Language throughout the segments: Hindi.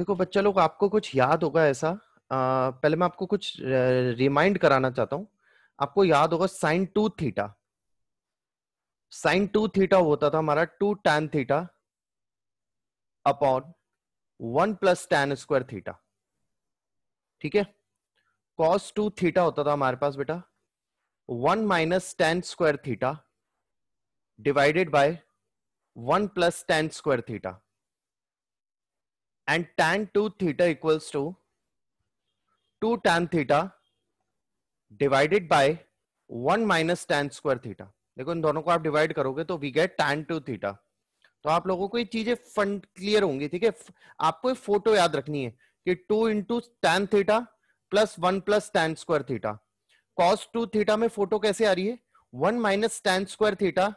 देखो बच्चा लोग आपको कुछ याद होगा ऐसा आ, पहले मैं आपको कुछ रिमाइंड कराना चाहता हूं आपको याद होगा sine two theta sine two theta होता था हमारा two tan theta upon one plus tan square theta ठीक है कॉस टू थीटा होता था हमारे पास बेटा one minus tan square theta divided by one plus tan square theta and tan 2 theta equals to 2 tan theta divided by 1 minus tan square theta. देखो इन दोनों को आप डिवाइड करोगे तो वी गेट tan 2 theta. तो आप लोगों को ये चीजें फंड क्लियर होंगी ठीक है आपको ये फोटो याद रखनी है कि 2 into tan theta plus 1 plus tan square theta cos 2 theta में फोटो कैसे आ रही है 1 माइनस टैन स्क्वायर थीटा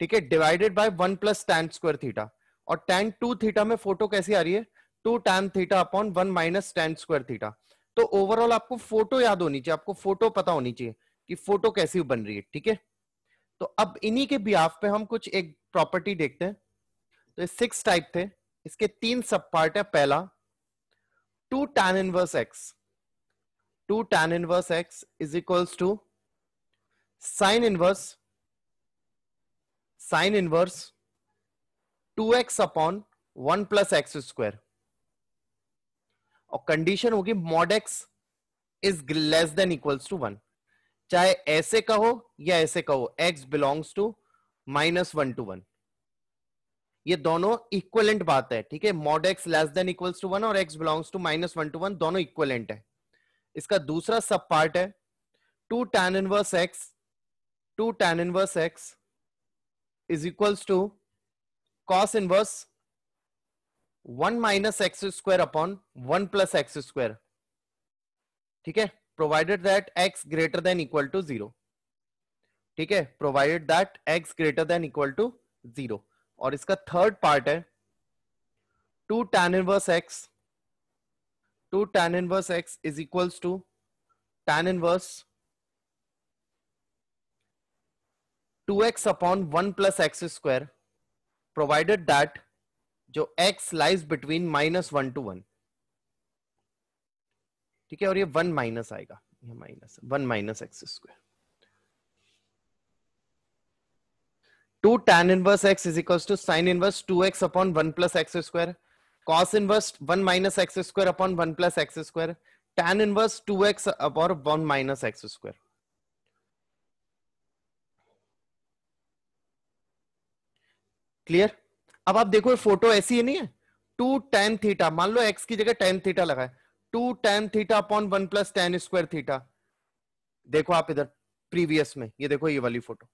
ठीक है divided by 1 plus tan square theta और टैन 2 थीटा में फोटो कैसे आ रही है two tan theta upon one minus tan square theta तो ओवरऑल आपको फोटो याद होनी चाहिए आपको फोटो पता होनी चाहिए कि फोटो कैसी बन रही है ठीक है तो अब इन्हीं के बिहाफ पे हम कुछ एक प्रॉपर्टी देखते हैं तो सिक्स टाइप थे इसके तीन सब पार्ट है पहला two tan inverse x two tan inverse x is equals to sine inverse sine inverse two x upon one plus x square और कंडीशन होगी mod x is less than equals to one चाहे ऐसे कहो या ऐसे कहो x belongs to minus one to one ये दोनों इक्वलेंट बात है ठीक है mod x less than equals to one और x belongs to minus one to one दोनों इक्वलेंट है इसका दूसरा सब पार्ट है two tan inverse x two tan inverse x is equals to cos inverse one minus x square upon one plus x square ठीक है provided that x greater than equal to zero ठीक है provided that x greater than equal to zero और इसका थर्ड पार्ट है two tan inverse x two tan inverse x is equals to tan inverse two x upon one plus x square provided that जो x lies between minus one to one ठीक है और ये वन माइनस आएगा ये minus one minus x square two tan inverse x is equal to sine inverse two x upon one plus x square cos inverse one minus x square upon one plus x square tan inverse two x upon one minus x square clear अब आप देखो फोटो ऐसी ही नहीं है टू टेन थीटा मान लो एक्स की जगह टेन थीटा लगाए two tan theta upon one plus tan square theta देखो आप इधर प्रीवियस में ये देखो ये वाली फोटो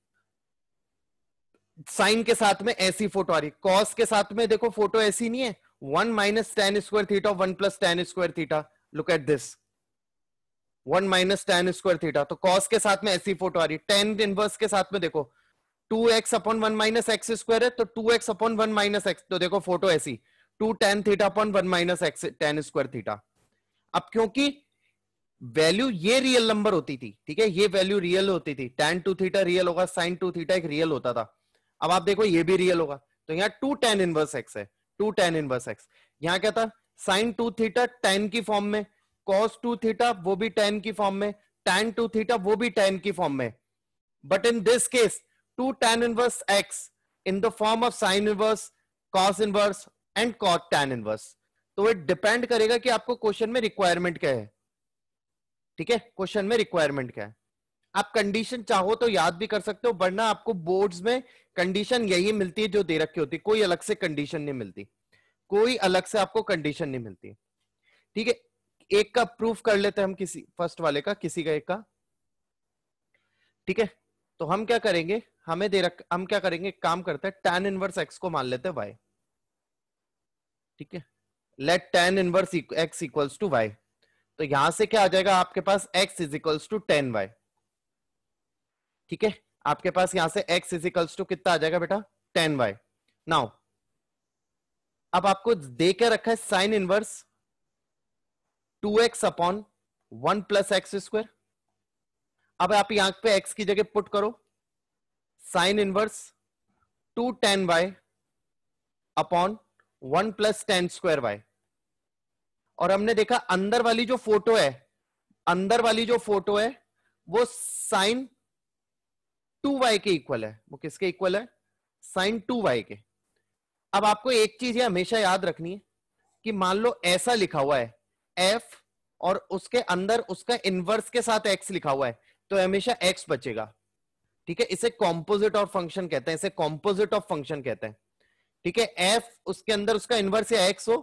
साइन के साथ में ऐसी फोटो आ रही कॉस के साथ में देखो फोटो ऐसी नहीं है one minus tan square theta one plus tan square theta look at this one minus tan square theta तो कॉस के साथ में ऐसी फोटो आ रही है टेन इनवर्स के साथ में देखो two x upon one minus x square है तो two x upon one minus x तो देखो फोटो ऐसी two tan theta upon one minus x tan square theta अब क्योंकि वैल्यू ये रियल नंबर होती थी ठीक है ये वैल्यू रियल होती थी टेन टू थीटा रियल होगा साइन टू थीटा एक रियल होता था अब आप देखो ये भी रियल होगा तो यहाँ टू टेन इनवर्स एक्स है टू टेन इनवर्स एक्स यहाँ क्या था साइन टू थीटा टेन की फॉर्म में कॉस टू थीटा वो भी टेन की फॉर्म में टेन टू थीटा वो भी टेन की फॉर्म में but in this case two tan inverse x in the form of sin inverse cos inverse and cot tan inverse तो इट डिपेंड करेगा कि आपको क्वेश्चन में रिक्वायरमेंट क्या है ठीक है क्वेश्चन में रिक्वायरमेंट क्या है आप कंडीशन चाहो तो याद भी कर सकते हो वरना आपको बोर्ड्स में कंडीशन यही मिलती है जो दे रखी होती है कोई अलग से कंडीशन नहीं मिलती कोई अलग से आपको कंडीशन नहीं मिलती ठीक है एक का प्रूफ कर लेते हैं हम किसी फर्स्ट वाले का किसी का एक का ठीक है तो हम क्या करेंगे हमें दे रख हम क्या करेंगे काम करते हैं tan इनवर्स x को मान लेते हैं y ठीक है let tan inverse x equals to y तो यहां से क्या आ जाएगा आपके पास x is equals to tan y ठीक है आपके पास यहां से x इज इक्वल्स टू कितना आ जाएगा बेटा टेन वाई नाउ अब आपको दे के रखा है sine inverse two x upon one plus x square अब आप यहां पे x की जगह पुट करो sine inverse two tan y upon one plus tan square y और हमने देखा अंदर वाली जो फोटो है अंदर वाली जो फोटो है वो साइन टू वाई के इक्वल है वो किसके इक्वल है साइन टू वाई के अब आपको एक चीज यह हमेशा याद रखनी है कि मान लो ऐसा लिखा हुआ है एफ और उसके अंदर उसका इनवर्स के साथ एक्स लिखा हुआ है तो हमेशा एक्स बचेगा ठीक है इसे कॉम्पोजिट ऑफ फंक्शन कहते हैं इसे कॉम्पोजिट ऑफ फंक्शन कहते हैं ठीक है एफ उसके अंदर उसका इनवर्स या एक्स हो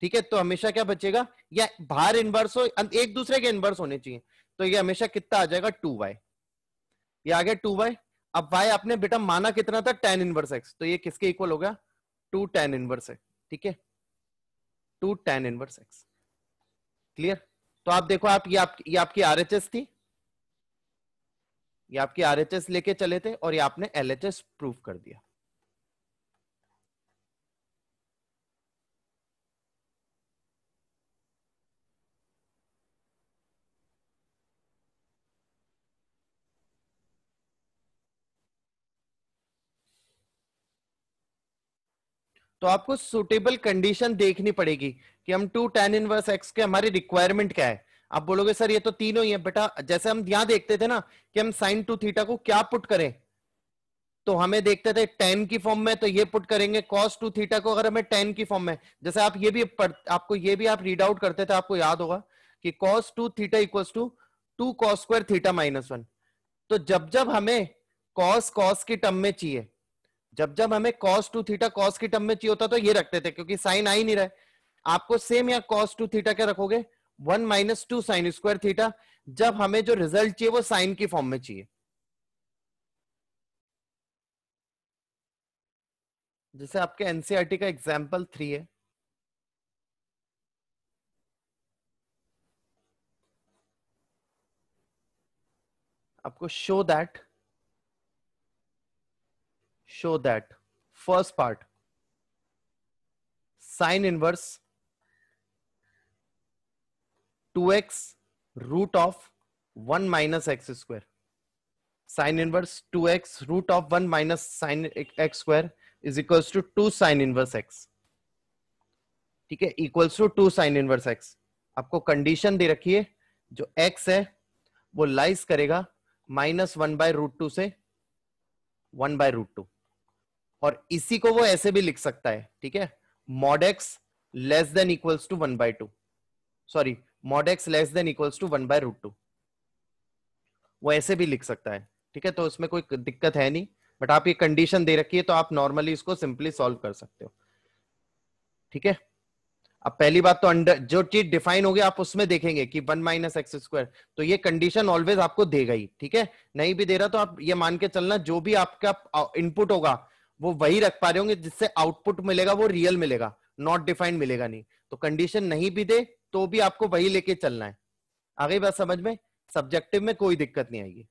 ठीक है तो हमेशा क्या बचेगा या बाहर इनवर्स हो एक दूसरे के इनवर्स होने चाहिए तो ये हमेशा कितना आ जाएगा टू वाई ये आ गया टू वाई अब वाई आपने बेटा माना कितना था टेन इनवर्स एक्स तो ये किसके इक्वल हो गया टू टेन इनवर्स एक्स ठीक है two tan inverse x clear तो आप देखो आप ये, आप, ये आपकी आरएचएस थी ये आपकी आर एच लेके चले थे और ये आपने एल एच प्रूव कर दिया तो आपको सुटेबल कंडीशन देखनी पड़ेगी कि हम टू टेन इनवर्स एक्स के हमारी रिक्वायरमेंट क्या है आप बोलोगे सर ये तो तीनों ही है बेटा जैसे हम यहां देखते थे ना कि हम साइन टू थीटा को क्या पुट करें तो हमें देखते थे टेन की फॉर्म में तो ये पुट करेंगे कॉस टू थीटा को अगर हमें टेन की फॉर्म में जैसे आप ये भी पढ़, आपको ये भी आप रीड आउट करते थे आपको याद होगा कि cos two theta equal to two cos square theta minus one तो जब जब हमें कॉस कॉस की टर्म में चाहिए जब जब हमें कॉस टू थीटा कॉस की टर्म में चाहिए होता तो ये रखते थे क्योंकि साइन आ ही नहीं रहा है आपको सेम या कॉस टू थीटा क्या रखोगे one minus two sine square theta जब हमें जो रिजल्ट चाहिए वो साइन की फॉर्म में चाहिए जैसे आपके एनसीआरटी e का एग्जाम्पल थ्री है आपको show that show that first part sine inverse two x root of one minus x square sine inverse two x root of one minus sine x square is equal to two sine inverse x ठीक है equals to two sine inverse x आपको कंडीशन दे रखी है जो एक्स है वो लाइस करेगा minus one by root two से वन बाय रूट टू और इसी को वो ऐसे भी लिख सकता है ठीक है mod x less than equals to one by two sorry mod x less than equals to one by root two वो ऐसे भी लिख सकता है ठीक है तो उसमें कोई दिक्कत है नहीं बट आप ये कंडीशन दे रखी है तो आप नॉर्मली इसको सिंपली सॉल्व कर सकते हो ठीक है अब पहली बात तो अंडर जो चीज डिफाइन होगी आप उसमें देखेंगे कि वन माइनस एक्स स्क्वायर तो ये कंडीशन ऑलवेज आपको देगा ही ठीक है नहीं भी दे रहा तो आप ये मान के चलना जो भी आपका इनपुट होगा वो वही रख पा रहे होंगे जिससे आउटपुट मिलेगा वो रियल मिलेगा नॉट डिफाइंड मिलेगा नहीं तो कंडीशन नहीं भी दे तो भी आपको वही लेके चलना है आगे बात समझ में सब्जेक्टिव में कोई दिक्कत नहीं आएगी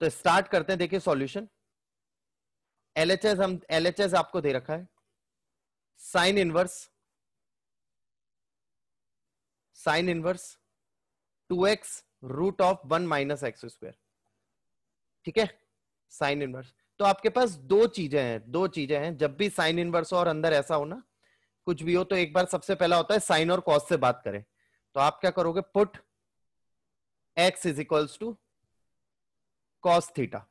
तो स्टार्ट करते हैं देखिए सॉल्यूशन एलएचएस हम एलएचएस आपको दे रखा है sine inverse sine inverse two x root of one minus x square ठीक है साइन इनवर्स तो आपके पास दो चीजें हैं दो चीजें हैं जब भी साइन इनवर्स और अंदर ऐसा हो ना कुछ भी हो तो एक बार सबसे पहला होता है साइन और कॉस से बात करें तो आप क्या करोगे put x is equals to cos theta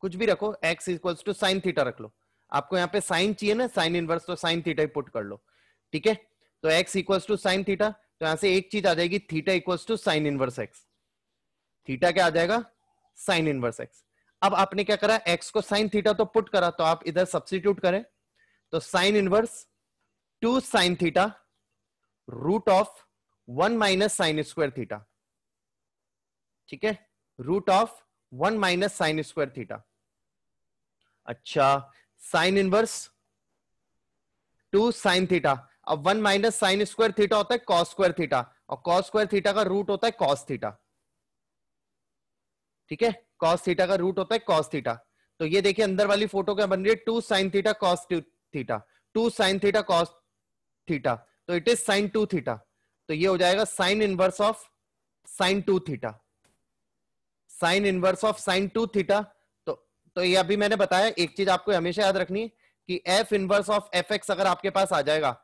कुछ भी रखो x equals to sine theta रख लो आपको यहाँ पे साइन चाहिए ना साइन इनवर्स तो साइन थीटा ही पुट कर लो ठीक है तो x equals to sine theta तो यहां से एक चीज आ जाएगी theta equals to sine inverse x theta क्या आ जाएगा साइन इनवर्स एक्स अब आपने क्या करा एक्स को साइन थीटा तो पुट करा तो आप इधर सब्सिट्यूट करें तो sine inverse two sine theta root of one minus sine square theta ठीक है root of one minus sine square theta अच्छा sine inverse two sine theta अब one minus sine square theta होता है कॉस स्क्वायर थीटा और कॉस स्क्वायर थीटा का रूट होता है कॉस थीटा ठीक है कॉस थीटा का रूट होता है कॉस थीटा तो ये देखिए अंदर वाली फोटो क्या बन रही है two sine theta cos theta two sine theta cos theta तो it is sine two theta तो ये हो जाएगा sine inverse of sine two theta sine inverse of sine two theta तो तो ये अभी मैंने बताया एक चीज आपको हमेशा याद रखनी है कि f inverse of f x अगर आपके पास आ जाएगा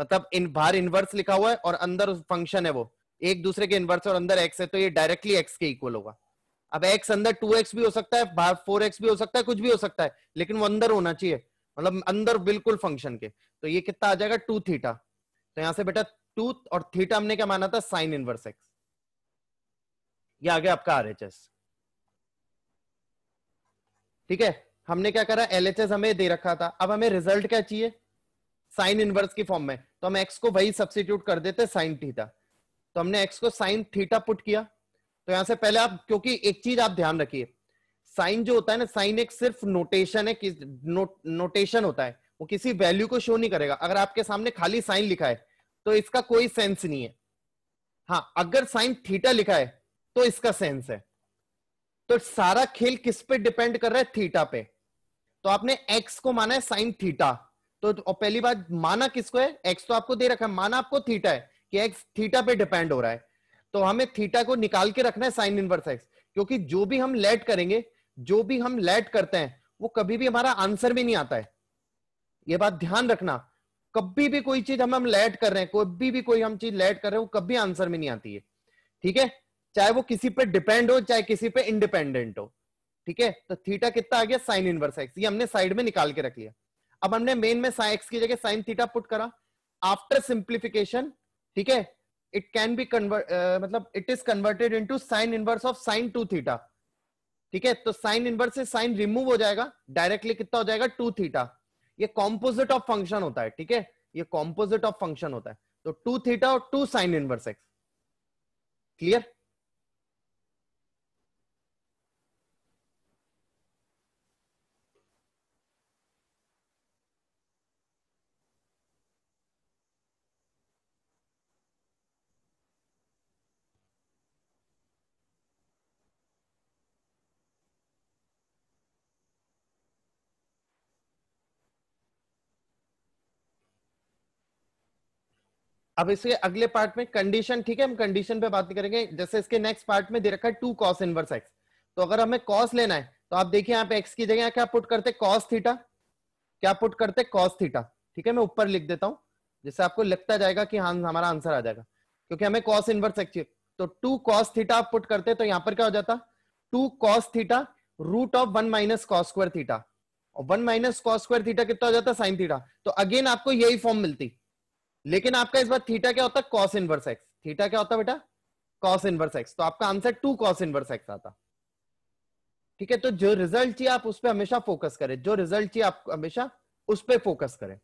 मतलब इन बाहर इनवर्स लिखा हुआ है और अंदर फंक्शन है वो एक दूसरे के इनवर्स और अंदर एक्स है तो ये डायरेक्टली एक्स के इक्वल होगा अब एक्स अंदर टू एक्स भी हो सकता है बाहर 4x भी हो सकता है कुछ भी हो सकता है लेकिन वो अंदर होना चाहिए मतलब अंदर बिल्कुल फंक्शन के तो ये कितना आ जाएगा टू थीटा तो यहां से बेटा टू और थीटा हमने क्या माना था साइन इनवर्स एक्स ये आ गया आपका आरएचएस ठीक है हमने क्या करा एस हमें दे रखा था अब हमें रिजल्ट क्या चाहिए साइन इनवर्स की फॉर्म में तो हम एक्स को वही सब्सिट्यूट कर देते साइन थीटा तो हमने एक्स को साइन थीटा पुट किया तो यहां से पहले आप क्योंकि एक चीज आप ध्यान रखिए साइन जो होता है ना साइन एक सिर्फ नोटेशन है किस नो, नोटेशन होता है वो किसी वैल्यू को शो नहीं करेगा अगर आपके सामने खाली साइन लिखा है तो इसका कोई सेंस नहीं है हाँ अगर साइन थीटा लिखा है तो इसका सेंस है तो सारा खेल किस पे डिपेंड कर रहा है थीटा पे तो आपने एक्स को माना है साइन थीटा तो, तो पहली बात माना किसको है एक्स तो आपको दे रखा है माना आपको थीटा है कि एक्स थीटा पे डिपेंड हो रहा है तो हमें थीटा को निकाल के रखना है साइन इनवर्स एक्स क्योंकि जो भी हम लेट करेंगे जो भी हम लेट करते हैं वो कभी भी हमारा आंसर में नहीं आता है ये बात ध्यान रखना कभी भी कोई चीज हम हम लेट कर रहे हैं कभी भी कोई हम चीज लेट कर रहे हैं वो कभी आंसर में नहीं आती है ठीक है चाहे वो किसी पे डिपेंड हो चाहे किसी पे इंडिपेंडेंट हो ठीक है तो थीटा कितना आ गया साइन इनवर्स एक्स ये हमने साइड में निकाल के रख लिया अब हमने मेन में साइन एक्स की जगह साइन थीटा पुट करा आफ्टर सिंप्लीफिकेशन ठीक है इट कैन बी कन्वर्ट मतलब it is converted into sine inverse of sine two theta ठीक है तो साइन इनवर्स से साइन रिमूव हो जाएगा डायरेक्टली कितना हो जाएगा टू थीटा ये कॉम्पोजिट ऑफ फंक्शन होता है ठीक है ये कॉम्पोजिट ऑफ फंक्शन होता है तो टू थीटा और two sine inverse x clear अब इसके अगले पार्ट में कंडीशन ठीक है हम कंडीशन पे बात करेंगे जैसे इसके नेक्स्ट पार्ट में दे रखा है टू कॉस इनवर्स एक्स तो अगर हमें कॉस लेना है तो आप देखिए यहाँ पे एक्स की जगह क्या पुट करते कॉस थीटा क्या पुट करते कॉस थीटा ठीक है मैं ऊपर लिख देता हूँ जैसे आपको लगता जाएगा कि हाँ हमारा आंसर आ जाएगा क्योंकि हमें कॉस इनवर्स एक्स तो टू कॉस थीटा आप पुट करते तो यहाँ पर क्या हो जाता two cos theta root of one minus cos square theta और one minus cos square theta कितना हो जाता साइन थीटा तो अगेन आपको यही फॉर्म मिलती लेकिन आपका इस बार थीटा क्या होता है कॉस इनवर्स एक्स थीटा क्या होता है बेटा कॉस इनवर्स एक्स तो आपका answer two cos inverse x आता ठीक है तो जो रिजल्ट चाहिए आप उस पर हमेशा फोकस करें जो रिजल्ट चाहिए आप हमेशा उस पर फोकस करें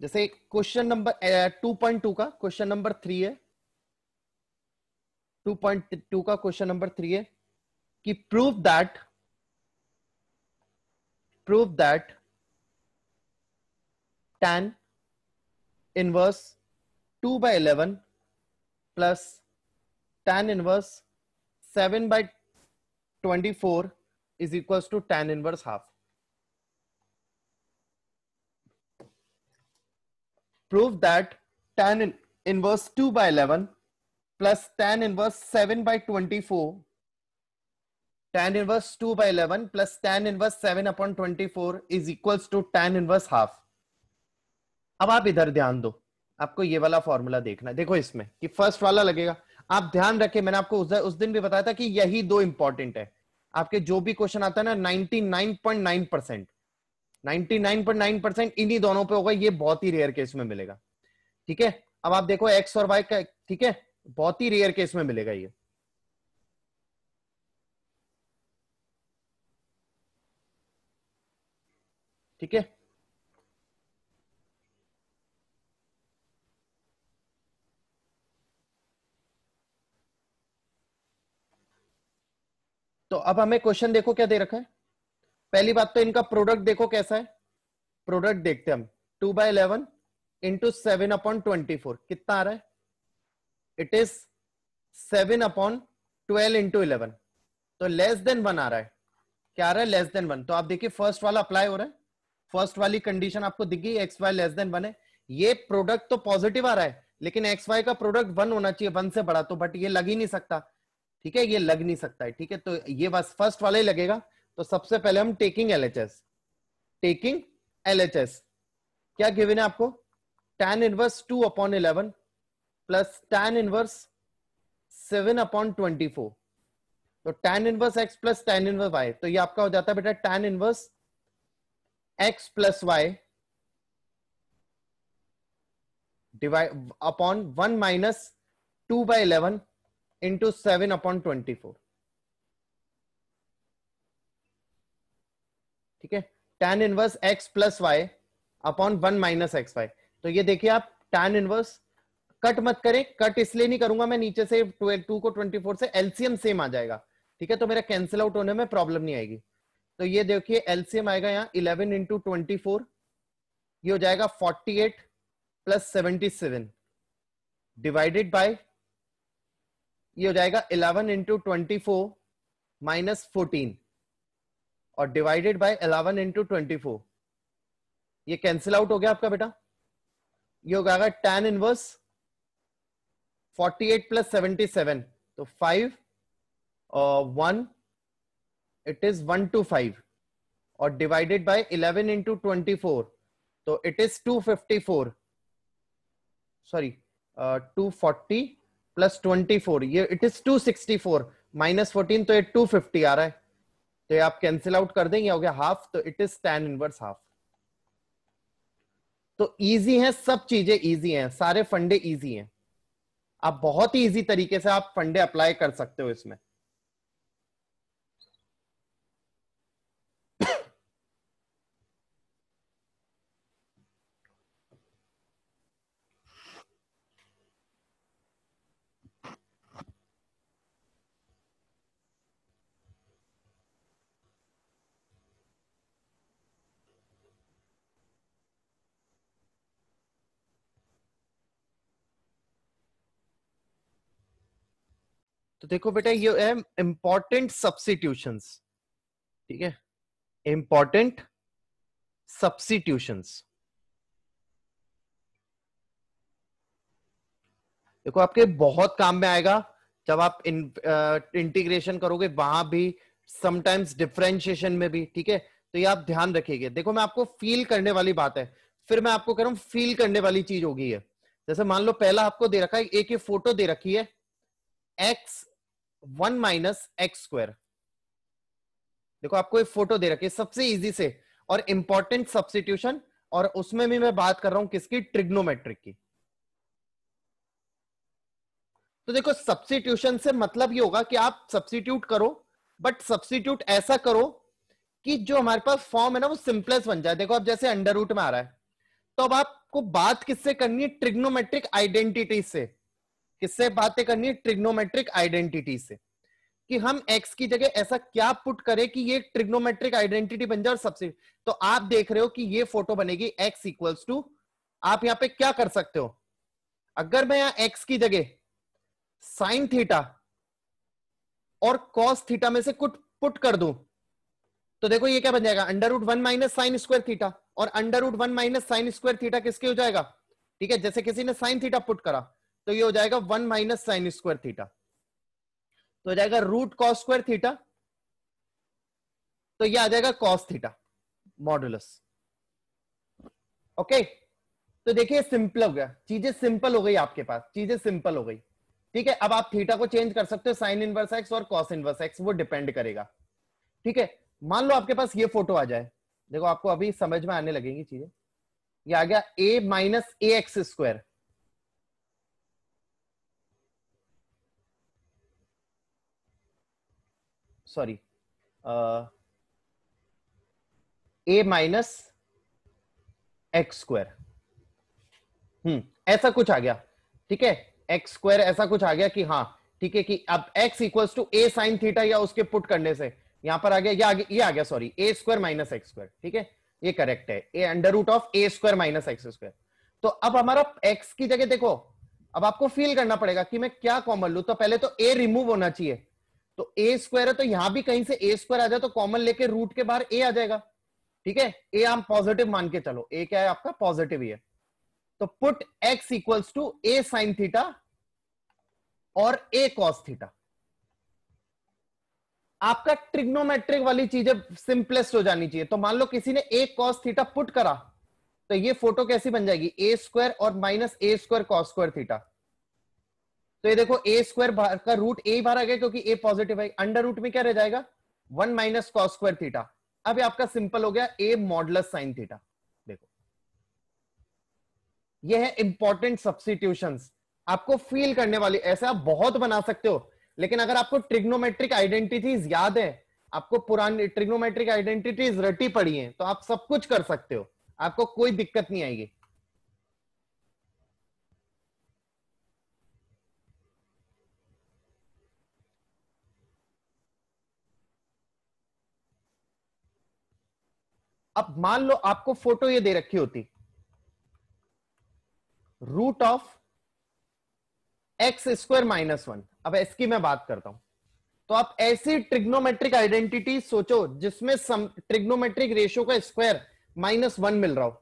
जैसे question number two point two का क्वेश्चन नंबर थ्री है टू पॉइंट टू का क्वेश्चन नंबर थ्री है कि prove that prove that tan inverse 2 by 11 plus tan inverse 7 by 24 is equals to tan inverse half. Prove that tan in inverse 2 by 11 plus tan inverse 7 by 24 tan inverse 2 by 11 plus tan inverse 7 upon 24 is equals to tan inverse half. अब आप इधर ध्यान दो आपको ये वाला फॉर्मूला देखना है देखो इसमें कि फर्स्ट वाला लगेगा आप ध्यान रखें मैंने आपको उस, उस दिन भी बताया था कि यही दो इंपॉर्टेंट है आपके जो भी क्वेश्चन आता है ना 99.9 99.9 परसेंट इन्हीं दोनों पे होगा ये बहुत ही रेयर केस में मिलेगा ठीक है अब आप देखो एक्स और वाई का ठीक है बहुत ही रेयर केस में मिलेगा ये ठीक है तो अब हमें क्वेश्चन देखो क्या दे रखा है पहली बात तो इनका प्रोडक्ट देखो कैसा है प्रोडक्ट देखते हम two by eleven into seven upon twenty four कितना आ रहा है it is seven upon twelve into eleven तो लेस देन वन आ रहा है क्या आ रहा है लेस देन वन तो आप देखिए फर्स्ट वाला अप्लाई हो रहा है फर्स्ट वाली कंडीशन आपको दिख गई x y less than one है ये प्रोडक्ट तो पॉजिटिव आ रहा है लेकिन एक्स वाई का प्रोडक्ट वन होना चाहिए वन से बड़ा तो बट ये लग ही नहीं सकता ठीक है ये लग नहीं सकता है ठीक है तो ये बस फर्स्ट वाला ही लगेगा तो सबसे पहले हम taking L H S taking L H S क्या गिवेन है आपको tan inverse two upon eleven plus tan inverse seven upon twenty four तो tan inverse x plus tan inverse y तो ये आपका हो जाता है बेटा tan inverse x plus y divide upon one minus two by eleven into seven upon twenty four ठीक है tan inverse x plus y upon one minus x y तो ये देखिए आप tan इनवर्स कट मत करें कट इसलिए नहीं करूंगा मैं नीचे से टू को ट्वेंटी फोर से एलसीएम सेम आ जाएगा ठीक है तो मेरा कैंसिल आउट होने में प्रॉब्लम नहीं आएगी तो ये देखिए एलसीएम आएगा यहाँ इलेवन इंटू ट्वेंटी फोर ये हो जाएगा forty eight plus seventy seven divided by ये हो जाएगा eleven into twenty four minus fourteen और divided by eleven into twenty four ये कैंसिल आउट हो गया आपका बेटा ये हो जाएगा tan inverse forty eight plus seventy seven तो five one uh, it is 1 to 5 or divided by 11 into 24 so it is 254 sorry uh, 240 plus twenty four ये it is two sixty four minus fourteen तो ये टू फिफ्टी आ रहा है तो ये आप कैंसिल आउट कर देंगे हो गया हाफ तो it is tan inverse half तो इजी है सब चीजें इजी हैं सारे फंडे इजी हैं आप बहुत ही इजी तरीके से आप फंडे अप्लाई कर सकते हो इसमें देखो बेटा ये है इंपॉर्टेंट सब्सिट्यूशन ठीक है इंपॉर्टेंट सब्सिट्यूशन देखो आपके बहुत काम में आएगा जब आप इन इंटीग्रेशन करोगे वहां भी समटाइम्स डिफ्रेंशिएशन में भी ठीक है तो ये आप ध्यान रखिएगा देखो मैं आपको फील करने वाली बात है फिर मैं आपको कह रहा हूं फील करने वाली चीज होगी ये जैसे मान लो पहला आपको दे रखा है एक ये फोटो दे रखी है x one minus x square देखो आपको एक फोटो दे रखी है सबसे इजी से और इंपॉर्टेंट सब्सिट्यूशन और उसमें भी मैं बात कर रहा हूं किसकी ट्रिग्नोमेट्रिक की तो देखो सब्सिट्यूशन से मतलब ये होगा कि आप सब्सिट्यूट करो बट सब्सिट्यूट ऐसा करो कि जो हमारे पास फॉर्म है ना वो सिंपलेस्ट बन जाए देखो अब जैसे अंडर रूट में आ रहा है तो अब आपको बात किससे करनी है ट्रिग्नोमेट्रिक आइडेंटिटी से किससे बातें करनी है ट्रिग्नोमेट्रिक आइडेंटिटी से कि हम x की जगह ऐसा क्या पुट करें कि ये ट्रिग्नोमेट्रिक आइडेंटिटी बन जाए और सबसे तो आप देख रहे हो कि ये फोटो बनेगी x इक्वल्स टू आप यहां पे क्या कर सकते हो अगर मैं यहां x की जगह साइन थीटा और कॉस थीटा में से कुछ पुट कर दू तो देखो ये क्या बन जाएगा under root one minus sine square theta और under root one minus sine square theta किसके हो जाएगा ठीक है जैसे किसी ने साइन थीटा पुट करा तो ये हो जाएगा one minus sine square theta तो हो जाएगा रूट कॉस स्क्वायर थीटा तो ये आ जाएगा कॉस थीटा मॉडुलस ओके तो देखिए सिंपल हो गया चीजें सिंपल हो गई आपके पास चीजें सिंपल हो गई ठीक है अब आप थीटा को चेंज कर सकते हो साइन इनवर्स एक्स और कॉस इनवर्स एक्स वो डिपेंड करेगा ठीक है मान लो आपके पास ये फोटो आ जाए देखो आपको अभी समझ में आने लगेंगी चीजें ये आ गया a minus a x square sorry uh, a minus x square hmm ऐसा कुछ आ गया ठीक है एक्स स्क्वायर ऐसा कुछ आ गया कि हाँ ठीक है कि अब x equal to a sine theta या उसके पुट करने से यहां पर आ गया या ये आ गया sorry a square minus x square ठीक है ये करेक्ट है a under root of a square minus x square तो अब हमारा x की जगह देखो अब आपको फील करना पड़ेगा कि मैं क्या कॉमन लू तो पहले तो a रिमूव होना चाहिए तो ए स्क्वायर है तो यहां भी कहीं से ए स्क्वायर आ जाए तो कॉमन लेके रूट के बाहर ए आ जाएगा ठीक है ए हम पॉजिटिव मान के चलो ए क्या है आपका पॉजिटिव ही है तो put x equals to a sine theta और ए कॉस थीटा आपका ट्रिग्नोमेट्रिक वाली चीजें सिंपलेस्ट हो जानी चाहिए तो मान लो किसी ने ए कॉस थीटा पुट करा तो ये फोटो कैसी बन जाएगी ए स्क्वायर और minus a square cos square theta तो ये देखो ए स्क्वायर का रूट ए बाहर आ गया क्योंकि ए पॉजिटिव है अंडर रूट में क्या रह जाएगा one minus cos square theta अब ये आपका सिंपल हो गया ए मॉडलस साइन थीटा देखो ये है इंपॉर्टेंट सब्सटीट्यूशन आपको फील करने वाली ऐसे आप बहुत बना सकते हो लेकिन अगर आपको ट्रिग्नोमेट्रिक आइडेंटिटीज याद है आपको पुरानी ट्रिग्नोमेट्रिक आइडेंटिटीज रटी पड़ी है तो आप सब कुछ कर सकते हो आपको कोई दिक्कत नहीं आएगी अब मान लो आपको फोटो ये दे रखी होती root of x square minus one अब एस की मैं बात करता हूं तो आप ऐसी ट्रिग्नोमेट्रिक आइडेंटिटी सोचो जिसमें सम ट्रिग्नोमेट्रिक रेशियो का स्क्वायर माइनस वन मिल रहा हो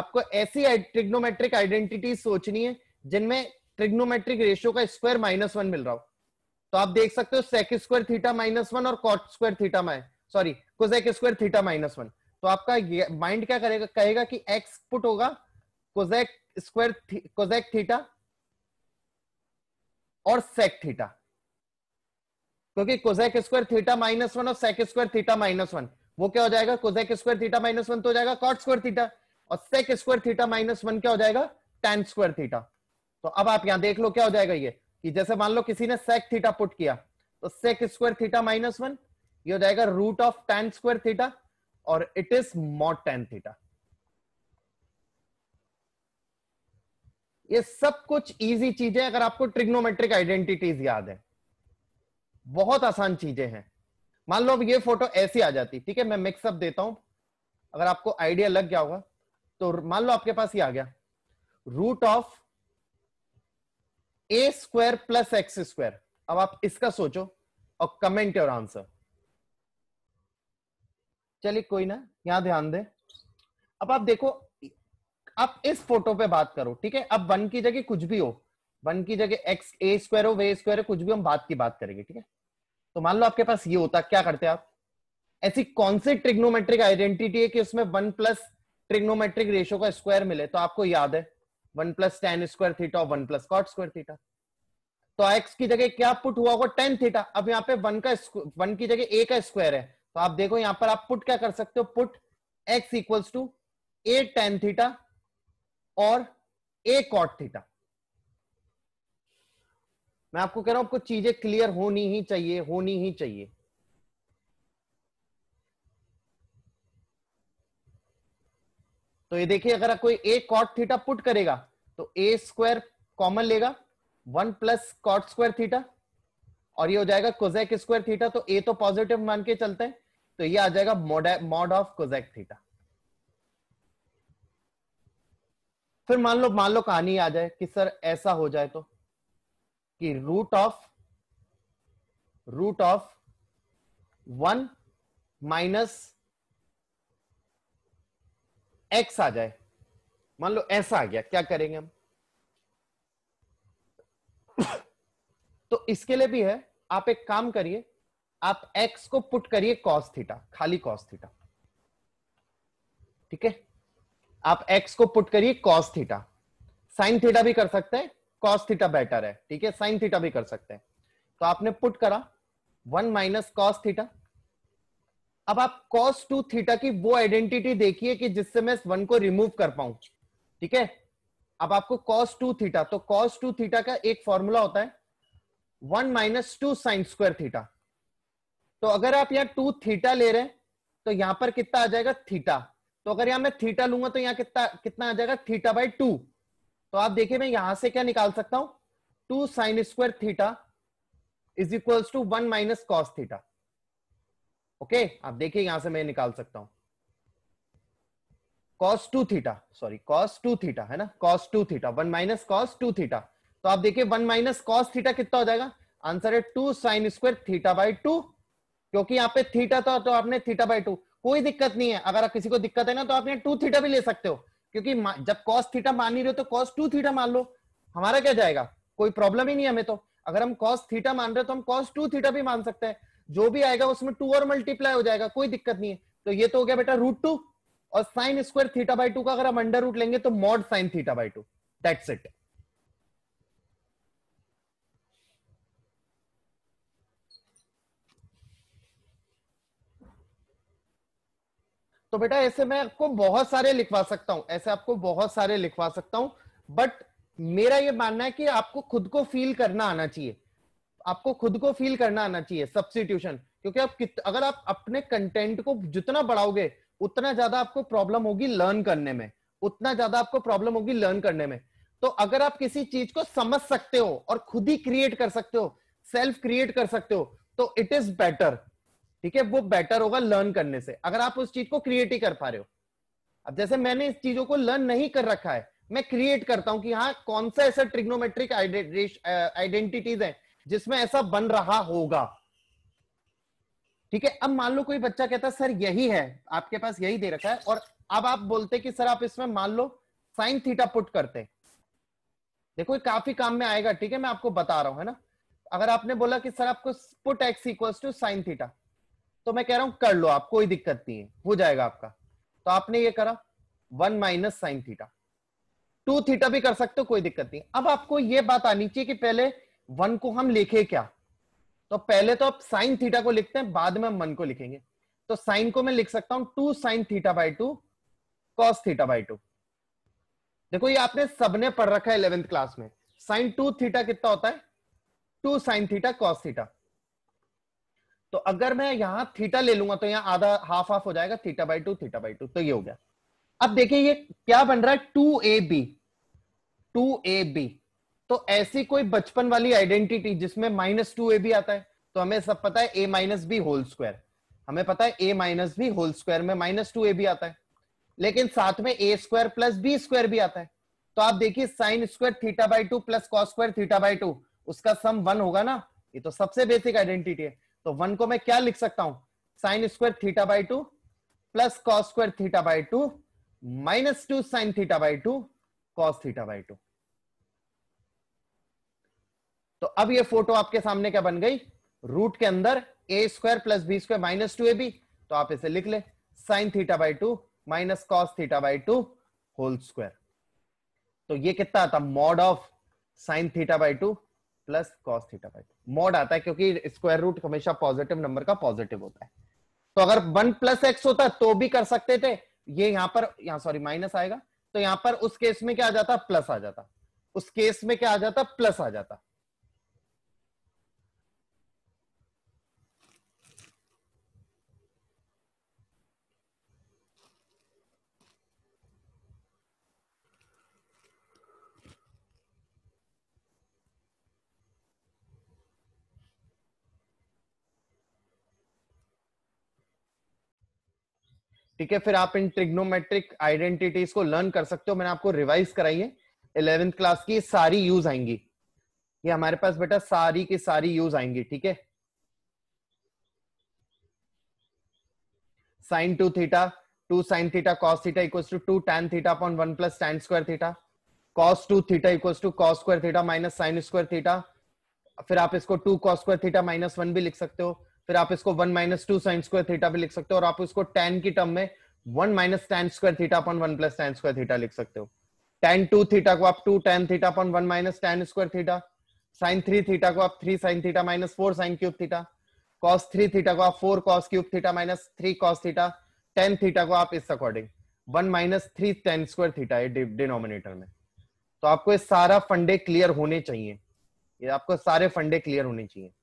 आपको ऐसी ट्रिग्नोमेट्रिक आइडेंटिटी सोचनी है जिनमें ट्रिग्नोमेट्रिक रेशियो का स्क्वायर माइनस वन मिल रहा हो तो आप देख सकते हो sec square theta minus one और cot square theta mine sorry cosec square theta minus one तो आपका माइंड क्या करेगा कहेगा कि एक्स पुट होगा कोजेक स्क्वायर कोजेक थीटा और सेक थीटा क्योंकि Kozak square theta minus one और sec square theta minus one वो क्या हो जाएगा cosec square theta minus one तो हो जाएगा कॉट स्क्वायर थीटा और sec square theta minus one क्या हो जाएगा टेन स्क्वायर थीटा तो अब आप यहां देख लो क्या हो जाएगा ये कि जैसे मान लो किसी ने सेक थीटा पुट किया तो sec square theta minus one ये हो जाएगा root of tan square theta और it is mod tan theta ये सब कुछ इजी चीजें अगर आपको ट्रिग्नोमेट्रिक आइडेंटिटीज याद है बहुत आसान चीजें हैं मान लो अब ये फोटो ऐसी आ जाती ठीक है मैं मिक्सअप देता हूं अगर आपको आइडिया लग गया होगा तो मान लो आपके पास ये आ गया root of a square plus x square अब आप इसका सोचो और कमेंट योर आंसर चलिए कोई ना यहां ध्यान दे अब आप देखो आप इस फोटो पे बात करो ठीक है अब वन की जगह कुछ भी हो वन की जगह एक्स ए स्क्वायर हो वे स्क्वायर हो कुछ भी हम बात की बात करेंगे ठीक है तो मान लो आपके पास ये होता क्या करते आप ऐसी कौन सी ट्रिग्नोमेट्रिक आइडेंटिटी है कि उसमें वन प्लस ट्रिग्नोमेट्रिक रेशो का स्क्वायर मिले तो आपको याद है one plus tan square theta one plus cot square theta तो एक्स की जगह क्या पुट हुआ होगा टेन थीटा अब यहाँ पे वन का वन की जगह ए का स्क्वायर है तो आप देखो यहां पर आप पुट क्या कर सकते हो put x equals to a tan theta और ए कॉट थीटा मैं आपको कह रहा हूं आपको चीजें क्लियर होनी ही चाहिए होनी ही चाहिए तो ये देखिए अगर कोई ए कॉट थीटा पुट करेगा तो ए स्क्वायर कॉमन लेगा one plus cot square theta और ये हो जाएगा कोजेक स्क्वायर थीटा तो ए तो पॉजिटिव मान के चलते हैं तो ये आ जाएगा मॉड ऑफ कोजेक थीटा फिर मान लो मान लो कहानी आ जाए कि सर ऐसा हो जाए तो कि root of root of one minus x आ जाए मान लो ऐसा आ गया क्या करेंगे हम तो इसके लिए भी है आप एक काम करिए आप x को पुट करिए कॉस थीटा खाली cos थीटा ठीक है आप x को पुट करिए cos थीटा साइन थीटा भी कर सकते हैं cos थीटा बेटर है ठीक है साइन थीटा भी कर सकते हैं तो आपने पुट करा वन माइनस कॉस थीटा अब आप कॉस टू थीटा की वो आइडेंटिटी देखिए कि जिससे मैं वन को रिमूव कर पाऊं ठीक है अब आपको कॉस टू थीटा तो कॉस टू थीटा का एक फॉर्मूला होता है one minus two sine square theta तो अगर आप यहाँ टू थीटा ले रहे हैं तो यहां पर कितना आ जाएगा थीटा तो अगर यहां मैं थीटा लूंगा तो यहाँ कितना कितना आ जाएगा थीटा बाई टू तो आप देखिए मैं यहां से क्या निकाल सकता हूं two sine square theta is equals to one minus cos theta okay आप देखिए यहां से मैं निकाल सकता हूं cos two theta sorry cos two theta है ना cos two theta one minus cos two theta तो आप देखिए वन माइनस कॉस थीटा कितना हो जाएगा आंसर है two sine square theta by two क्योंकि यहाँ पे थीटा था तो आपने थीटा बाई टू कोई दिक्कत नहीं है अगर आप किसी को दिक्कत है ना तो आप यहाँ टू थीटा भी ले सकते हो क्योंकि जब कॉस थीटा मान ही रहे हो तो कॉस टू थीटा मान लो हमारा क्या जाएगा कोई प्रॉब्लम ही नहीं हमें तो अगर हम कॉस थीटा मान रहे हो तो हम कॉस टू थीटा भी मान सकते हैं जो भी आएगा उसमें टू और मल्टीप्लाई हो जाएगा कोई दिक्कत नहीं है तो ये तो हो गया बेटा रूट टू और sine square theta by two का अगर हम अंडर रूट लेंगे तो mod sine theta by two that's it तो बेटा ऐसे मैं आपको बहुत सारे लिखवा सकता हूं ऐसे आपको बहुत सारे लिखवा सकता हूं बट मेरा ये मानना है कि आपको खुद को फील करना आना चाहिए आपको खुद को फील करना आना चाहिए सब्सिट्यूशन क्योंकि आप कित, अगर आप अपने कंटेंट को जितना बढ़ाओगे उतना ज्यादा आपको प्रॉब्लम होगी लर्न करने में उतना ज्यादा आपको प्रॉब्लम होगी लर्न करने में तो अगर आप किसी चीज को समझ सकते हो और खुद ही क्रिएट कर सकते हो सेल्फ क्रिएट कर सकते हो तो इट इज बेटर ठीक है वो बेटर होगा लर्न करने से अगर आप उस चीज को क्रिएट ही कर पा रहे हो अब जैसे मैंने इस चीजों को लर्न नहीं कर रखा है मैं क्रिएट करता हूं कि हाँ कौन सा ऐसा ट्रिग्नोमेट्रिक आइडेंटिटीज है जिसमें ऐसा बन रहा होगा ठीक है अब मान लो कोई बच्चा कहता है सर यही है आपके पास यही दे रखा है और अब आप बोलते कि सर आप इसमें मान लो साइन थीटा पुट करते देखो ये काफी काम में आएगा ठीक है मैं आपको बता रहा हूं है ना अगर आपने बोला कि सर आपको put x equal to sine theta तो मैं कह रहा हूं कर लो आप कोई दिक्कत नहीं है हो जाएगा आपका तो आपने ये करा one minus sine theta two theta भी कर सकते हो कोई दिक्कत नहीं अब आपको ये बात आनी चाहिए कि पहले वन को हम लिखे क्या तो पहले तो आप साइन थीटा को लिखते हैं बाद में हम वन को लिखेंगे तो साइन को मैं लिख सकता हूं two sine theta by two cos theta by two देखो ये आपने सबने पढ़ रखा है इलेवेंथ क्लास में साइन टू थीटा कितना होता है two sine theta cos theta तो अगर मैं यहां थीटा ले लूंगा तो यहाँ आधा हाफ हाफ हो जाएगा theta by two theta by two तो ये हो गया अब देखिए ये क्या बन रहा है two a b two a b तो ऐसी कोई बचपन वाली आइडेंटिटी जिसमें माइनस टू ए बी आता है तो हमें सब पता है a minus b whole square हमें पता है a minus b whole square में माइनस टू ए बी आता है लेकिन साथ में a square plus b square भी आता है तो आप देखिए sine square theta by two plus cos square theta by two उसका सम वन होगा ना ये तो सबसे बेसिक आइडेंटिटी है तो वन को मैं क्या लिख सकता हूं sine square theta by two plus cos square theta by two minus two sine theta by two cos theta by two तो अब ये फोटो आपके सामने क्या बन गई रूट के अंदर a square plus b square minus two a b तो आप इसे लिख ले sine theta by two minus cos theta by two whole square तो ये कितना आता mod of sine theta by two plus cos theta by two mod आता है क्योंकि स्क्वायर रूट हमेशा पॉजिटिव नंबर का पॉजिटिव होता है तो अगर वन प्लस एक्स होता तो भी कर सकते थे ये यहां पर यहां सॉरी माइनस आएगा तो यहां पर उस केस में क्या आ जाता प्लस आ जाता उस केस में क्या आ जाता प्लस आ जाता ठीक है फिर आप इन ट्रिग्नोमेट्रिक आइडेंटिटीज को लर्न कर सकते हो मैंने आपको रिवाइज कराई है इलेवेंथ क्लास की सारी यूज आएंगी ये हमारे पास बेटा सारी की सारी यूज आएंगी ठीक है sine two theta two sine theta cos theta equal to two tan theta upon one plus tan square theta cos two theta equal to cos square theta minus sine square theta फिर आप इसको two cos square theta minus one भी लिख सकते हो फिर आप इसको one minus two sine square theta भी लिख सकते हो और आप इसको टेन की टर्म में one minus tan square theta upon one plus tan square theta लिख सकते हो टेन टू थीटा को आप two tan theta upon one minus tan square theta sine three theta को आप three sine theta minus four sine cube theta cos three theta को आप four cos cube theta minus three cos theta tan theta को आप इस according one minus three tan square theta है डिनोमिनेटर में तो आपको ये सारा फंडे क्लियर होने चाहिए ये आपको सारे फंडे क्लियर होने चाहिए